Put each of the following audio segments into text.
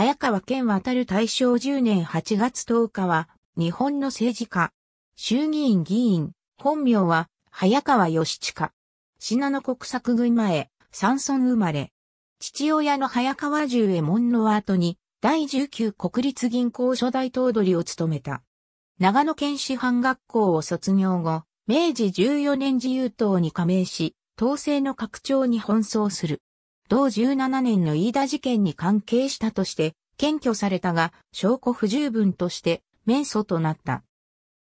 早川県渡る大正10年8月10日は、日本の政治家。衆議院議員、本名は、早川義親。信濃国策群前、山村生まれ。父親の早川重右衛門の後に、第19国立銀行初代頭取を務めた。長野県師範学校を卒業後、明治14年自由党に加盟し、統制の拡張に奔走する。同17年の飯田事件に関係したとして、検挙されたが、証拠不十分として、免訴となった。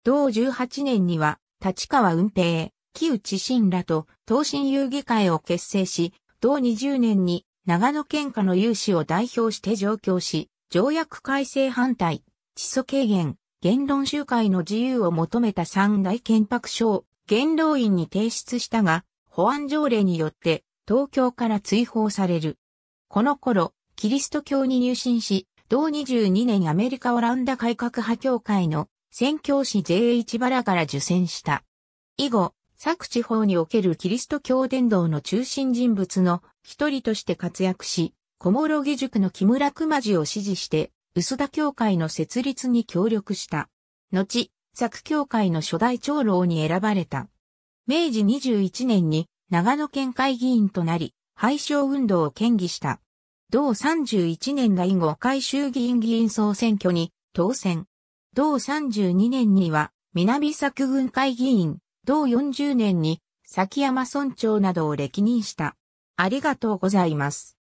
同18年には、立川運平、木内信らと、東進遊戯会を結成し、同20年に、長野県下の有志を代表して上京し、条約改正反対、地租軽減、言論集会の自由を求めた三大憲白書を元老院に提出したが、保安条例によって東京から追放される。この頃、キリスト教に入信し、同22年アメリカオランダ改革派協会の宣教師 J1 バラから受選した。以後、作地方におけるキリスト教伝道の中心人物の一人として活躍し、小諸義塾の木村熊次を支持して、薄田教会の設立に協力した。後、作教会の初代長老に選ばれた。明治21年に長野県会議員となり、廃省運動を県議した。同31年の以後回衆議院議員総選挙に当選。同32年には南作郡会議員、同40年に崎山村長などを歴任した。ありがとうございます。